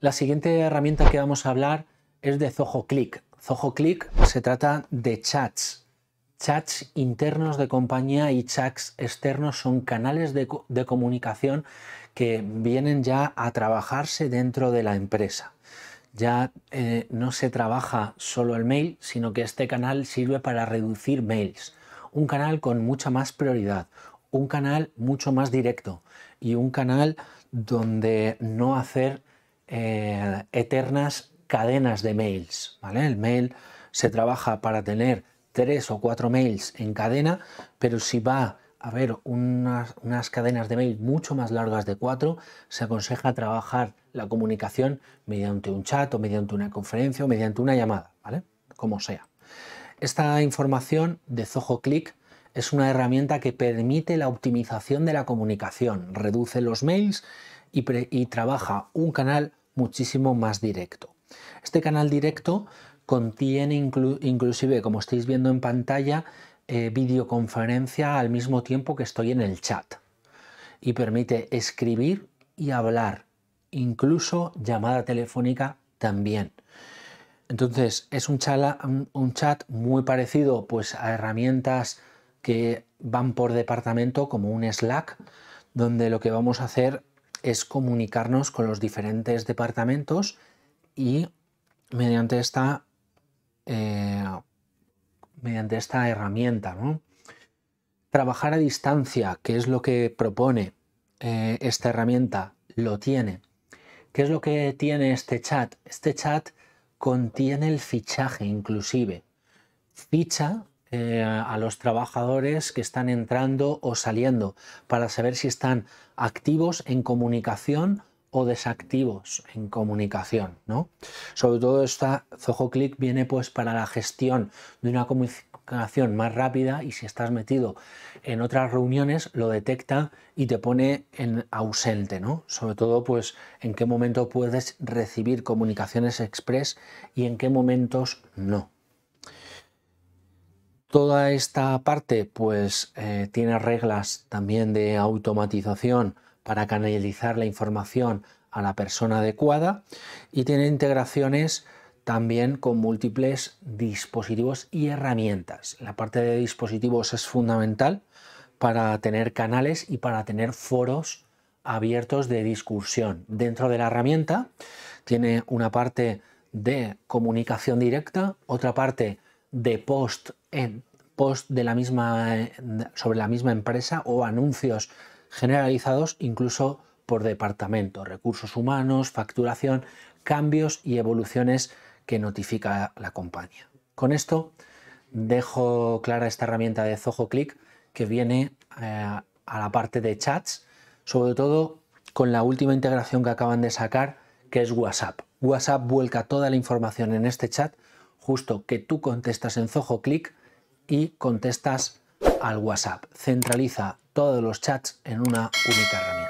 La siguiente herramienta que vamos a hablar es de Zoho Click. Zoho Click se trata de chats. Chats internos de compañía y chats externos son canales de, comunicación que vienen ya a trabajarse dentro de la empresa. Ya eh, no se trabaja solo el mail, sino que este canal sirve para reducir mails. Un canal con mucha más prioridad, un canal mucho más directo y un canal donde no hacer eh, eternas cadenas de mails. ¿vale? El mail se trabaja para tener tres o cuatro mails en cadena, pero si va a haber unas, cadenas de mail mucho más largas de cuatro, se aconseja trabajar la comunicación mediante un chat o mediante una conferencia o mediante una llamada, ¿vale? Como sea. Esta información de Zoho Click es una herramienta que permite la optimización de la comunicación, reduce los mails y trabaja un canal muchísimo más directo. Este canal directo contiene inclusive, como estáis viendo en pantalla, eh, videoconferencia al mismo tiempo que estoy en el chat y permite escribir y hablar, incluso llamada telefónica también. Entonces, es un, un, chat muy parecido pues, a herramientas que van por departamento como un Slack, donde lo que vamos a hacer es comunicarnos con los diferentes departamentos y mediante esta, eh, mediante esta herramienta. ¿no? Trabajar a distancia, ¿Qué es lo que propone eh, esta herramienta, lo tiene. ¿Qué es lo que tiene este chat? Este chat contiene el fichaje inclusive. Ficha eh, a los trabajadores que están entrando o saliendo para saber si están activos en comunicación o desactivos en comunicación, ¿no? Sobre todo esta Zoho Click viene pues para la gestión de una comunicación más rápida y si estás metido en otras reuniones lo detecta y te pone en ausente, ¿no? Sobre todo pues en qué momento puedes recibir comunicaciones express y en qué momentos no. Toda esta parte pues eh, tiene reglas también de automatización para canalizar la información a la persona adecuada y tiene integraciones también con múltiples dispositivos y herramientas. La parte de dispositivos es fundamental para tener canales y para tener foros abiertos de discusión. Dentro de la herramienta tiene una parte de comunicación directa, otra parte de post en post sobre la misma empresa o anuncios generalizados incluso por departamento, recursos humanos, facturación, cambios y evoluciones que notifica la compañía. Con esto dejo clara esta herramienta de Zoho que viene eh, a la parte de chats, sobre todo con la última integración que acaban de sacar, que es WhatsApp. WhatsApp vuelca toda la información en este chat justo que tú contestas en Zoho y contestas al WhatsApp. Centraliza todos los chats en una única herramienta.